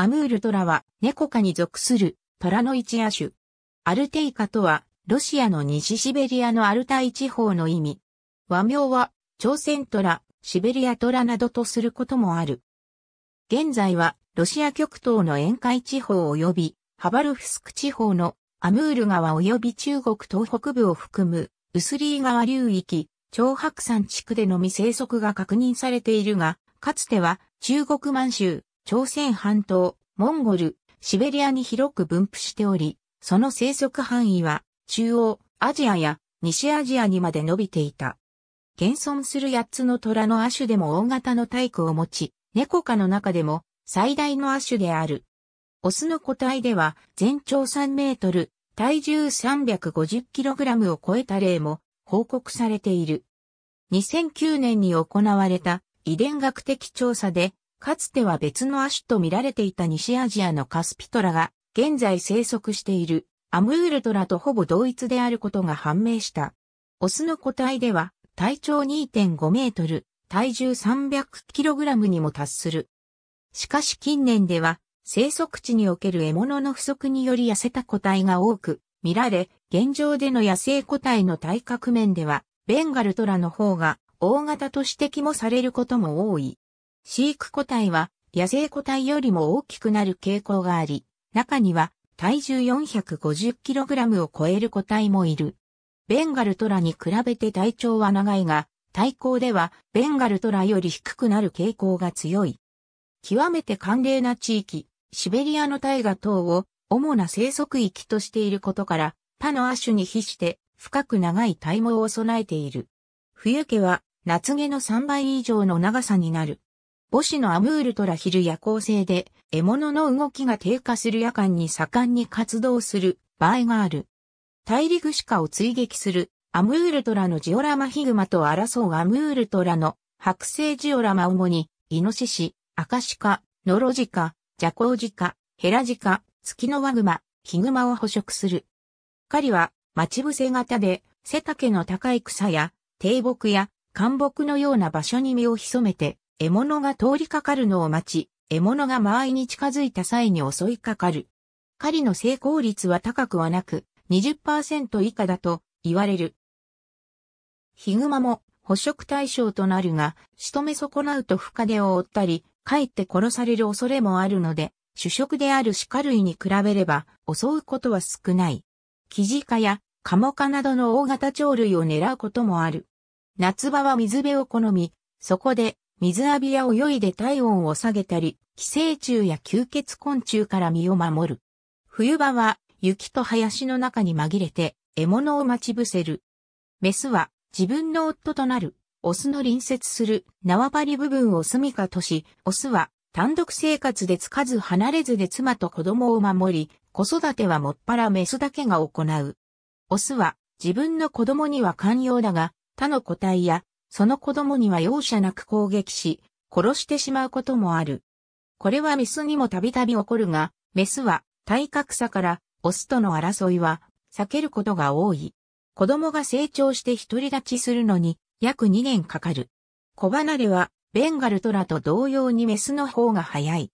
アムールトラは猫科に属する虎ラノ野チア種。アルテイカとは、ロシアの西シベリアのアルタイ地方の意味。和名は、朝鮮トラ、シベリアトラなどとすることもある。現在は、ロシア極東の沿海地方及び、ハバルフスク地方のアムール川及び中国東北部を含む、ウスリー川流域、長白山地区でのみ生息が確認されているが、かつては中国満州、朝鮮半島、モンゴル、シベリアに広く分布しており、その生息範囲は中央、アジアや西アジアにまで伸びていた。現存する8つの虎の亜種でも大型の体育を持ち、猫科の中でも最大の亜種である。オスの個体では全長3メートル、体重 350kg を超えた例も報告されている。2009年に行われた遺伝学的調査でかつては別の亜種と見られていた西アジアのカスピトラが現在生息しているアムールトラとほぼ同一であることが判明した。オスの個体では体長2.5メートル、体重3 0 0ラムにも達する。しかし近年では生息地における獲物の不足により痩せた個体が多く見られ、現状での野生個体の体格面ではベンガルトラの方が大型と指摘もされることも多い。飼育個体は野生個体よりも大きくなる傾向があり、中には体重 450kg を超える個体もいる。ベンガルトラに比べて体長は長いが、体高ではベンガルトラより低くなる傾向が強い。極めて寒冷な地域、シベリアの大河等を主な生息域としていることから、他の亜種に比して深く長い体毛を備えている。冬毛は夏毛の3倍以上の長さになる。母子のアムールトラヒル夜行性で、獲物の動きが低下する夜間に盛んに活動する場合がある。大陸鹿を追撃するアムールトラのジオラマヒグマと争うアムールトラの白星ジオラマ主に、イノシシ、アカシカ、ノロジカ、ジャコウジカ、ヘラジカ、ツキノワグマ、ヒグマを捕食する。狩りは待ち伏せ型で背丈の高い草や低木や寒木のような場所に身を潜めて獲物が通りかかるのを待ち、獲物が間合いに近づいた際に襲いかかる。狩りの成功率は高くはなく、20%以下だと言われる。ヒグマも捕食対象となるが、仕留め損なうと深手を負ったり、かえって殺される恐れもあるので、主食である鹿類に比べれば襲うことは少ない。キジカやカモカなどの大型鳥類を狙うこともある。夏場は水辺を好み、そこで水浴びや泳いで体温を下げたり、寄生虫や吸血昆虫から身を守る。冬場は雪と林の中に紛れて獲物を待ち伏せる。メスは自分の夫となる、オスの隣接する縄張り部分を住処とし、オスは単独生活でつかず離れずで妻と子供を守り、子育てはもっぱらメスだけが行う。オスは自分の子供には寛容だが、他の個体やその子供には容赦なく攻撃し、殺してしまうこともある。これはメスにもたびたび起こるが、メスは体格差からオスとの争いは避けることが多い。子供が成長して独り立ちするのに約2年かかる。子離れはベンガルトラと同様にメスの方が早い。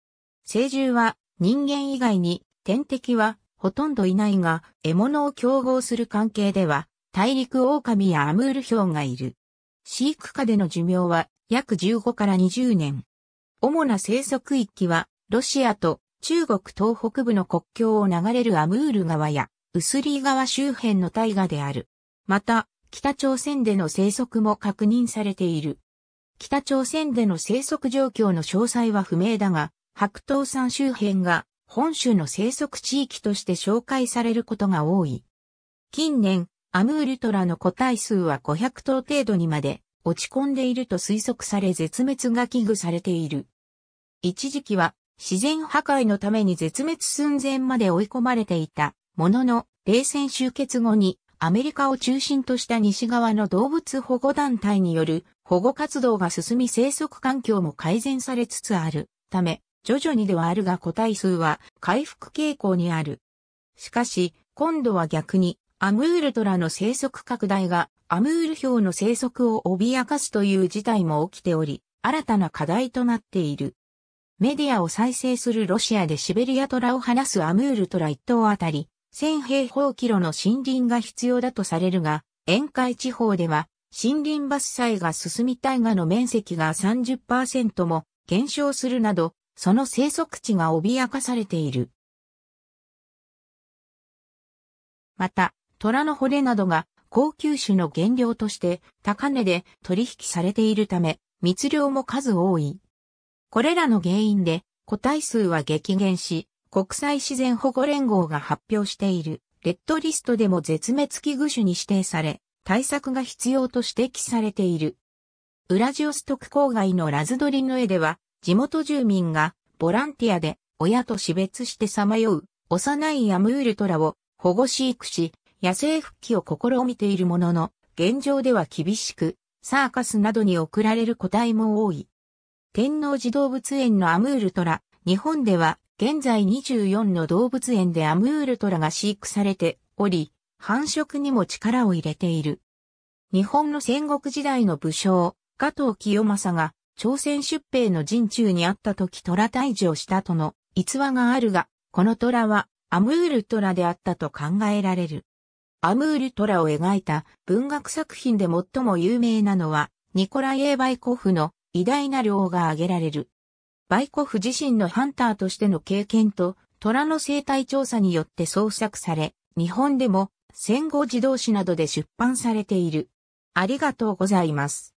成獣は人間以外に天敵はほとんどいないが獲物を競合する関係では大陸狼やアムールヒョウがいる。飼育下での寿命は約15から20年。主な生息域は、ロシアと中国東北部の国境を流れるアムール川や、ウスリー川周辺の大河である。また、北朝鮮での生息も確認されている。北朝鮮での生息状況の詳細は不明だが、白桃山周辺が本州の生息地域として紹介されることが多い。近年、アムールトラの個体数は500頭程度にまで落ち込んでいると推測され絶滅が危惧されている。一時期は自然破壊のために絶滅寸前まで追い込まれていたものの冷戦終結後にアメリカを中心とした西側の動物保護団体による保護活動が進み生息環境も改善されつつあるため、徐々にではあるが個体数は回復傾向にある。しかし、今度は逆にアムールトラの生息拡大がアムール氷の生息を脅かすという事態も起きており、新たな課題となっている。メディアを再生するロシアでシベリアトラを放すアムールトラ1頭あたり、1000平方キロの森林が必要だとされるが、沿海地方では森林伐採が進み大河の面積が30%も減少するなど、その生息地が脅かされている。また、虎の骨などが高級種の原料として高値で取引されているため、密漁も数多い。これらの原因で個体数は激減し、国際自然保護連合が発表しているレッドリストでも絶滅危惧種に指定され、対策が必要と指摘されている。ウラジオストク郊外のラズドリの絵では、地元住民がボランティアで親と死別してさまよう幼いアムールトラを保護飼育し、野生復帰を試みているものの、現状では厳しく、サーカスなどに送られる個体も多い。天王寺動物園のアムールトラ、日本では現在24の動物園でアムールトラが飼育されており、繁殖にも力を入れている。日本の戦国時代の武将、加藤清正が朝鮮出兵の陣中にあった時虎退治をしたとの逸話があるが、この虎はアムールトラであったと考えられる。アムールトラを描いた文学作品で最も有名なのは、ニコライ・エー・バイコフの偉大な量が挙げられる。バイコフ自身のハンターとしての経験と、虎の生態調査によって創作され、日本でも戦後児童誌などで出版されている。ありがとうございます。